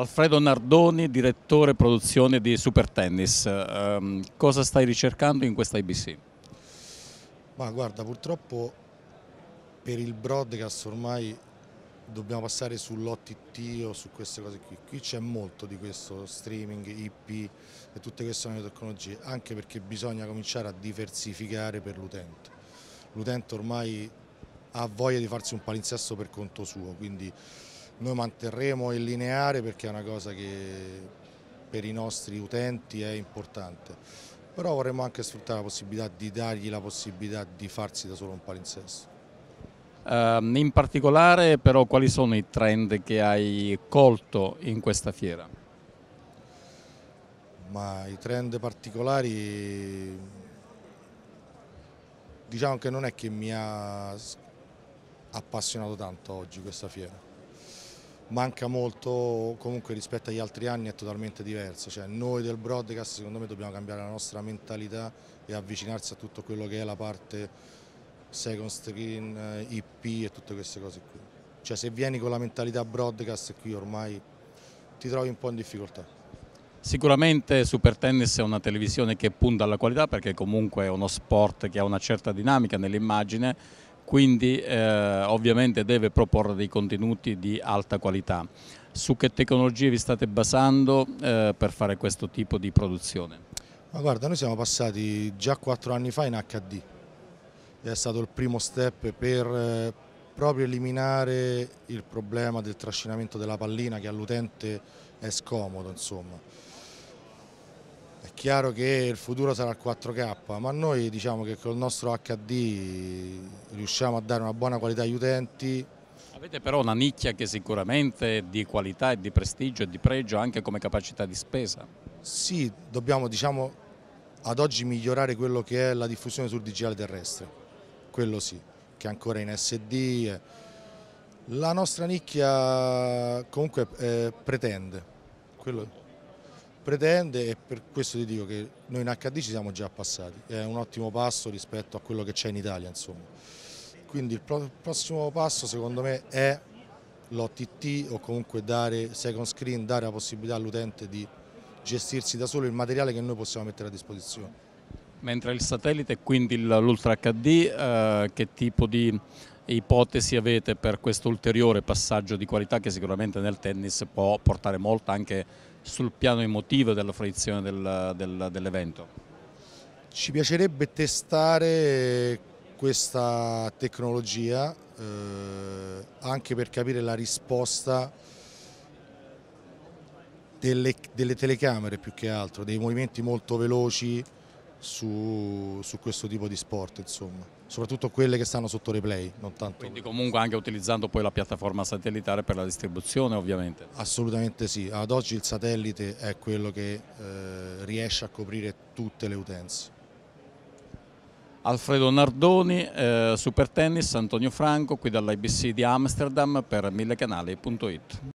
Alfredo Nardoni, direttore produzione di Super Tennis, eh, cosa stai ricercando in questa IBC? Ma guarda, purtroppo per il broadcast ormai dobbiamo passare sull'OTT o su queste cose qui. Qui c'è molto di questo streaming, IP e tutte queste nuove tecnologie, anche perché bisogna cominciare a diversificare per l'utente. L'utente ormai ha voglia di farsi un palinsesto per conto suo, quindi noi manterremo il lineare perché è una cosa che per i nostri utenti è importante, però vorremmo anche sfruttare la possibilità di dargli la possibilità di farsi da solo un palinsesto. Um, in particolare però quali sono i trend che hai colto in questa fiera? Ma i trend particolari diciamo che non è che mi ha appassionato tanto oggi questa fiera manca molto comunque rispetto agli altri anni è totalmente diverso, cioè noi del broadcast secondo me dobbiamo cambiare la nostra mentalità e avvicinarsi a tutto quello che è la parte second screen, eh, IP e tutte queste cose qui. Cioè se vieni con la mentalità broadcast qui ormai ti trovi un po' in difficoltà. Sicuramente Super Tennis è una televisione che punta alla qualità perché comunque è uno sport che ha una certa dinamica nell'immagine quindi eh, ovviamente deve proporre dei contenuti di alta qualità. Su che tecnologie vi state basando eh, per fare questo tipo di produzione? Ma guarda, noi siamo passati già quattro anni fa in HD, è stato il primo step per eh, proprio eliminare il problema del trascinamento della pallina che all'utente è scomodo. Insomma. È chiaro che il futuro sarà il 4K, ma noi diciamo che col nostro HD riusciamo a dare una buona qualità agli utenti. Avete però una nicchia che sicuramente è di qualità e di prestigio e di pregio anche come capacità di spesa. Sì, dobbiamo diciamo, ad oggi migliorare quello che è la diffusione sul digitale terrestre, quello sì, che è ancora in SD. Eh. La nostra nicchia comunque eh, pretende. Quello pretende e per questo ti dico che noi in HD ci siamo già passati, è un ottimo passo rispetto a quello che c'è in Italia insomma. Quindi il prossimo passo secondo me è l'OTT o comunque dare second screen, dare la possibilità all'utente di gestirsi da solo il materiale che noi possiamo mettere a disposizione. Mentre il satellite e quindi l'Ultra HD eh, che tipo di ipotesi avete per questo ulteriore passaggio di qualità che sicuramente nel tennis può portare molto anche sul piano emotivo della fruizione del, del, dell'evento? Ci piacerebbe testare questa tecnologia eh, anche per capire la risposta delle, delle, telecamere più che altro, dei movimenti molto veloci su, su questo tipo di sport insomma soprattutto quelle che stanno sotto replay. Non tanto... Quindi comunque anche utilizzando poi la piattaforma satellitare per la distribuzione ovviamente? Assolutamente sì, ad oggi il satellite è quello che eh, riesce a coprire tutte le utenze. Alfredo Nardoni, eh, Super Tennis, Antonio Franco, qui dall'IBC di Amsterdam per millecanali.it.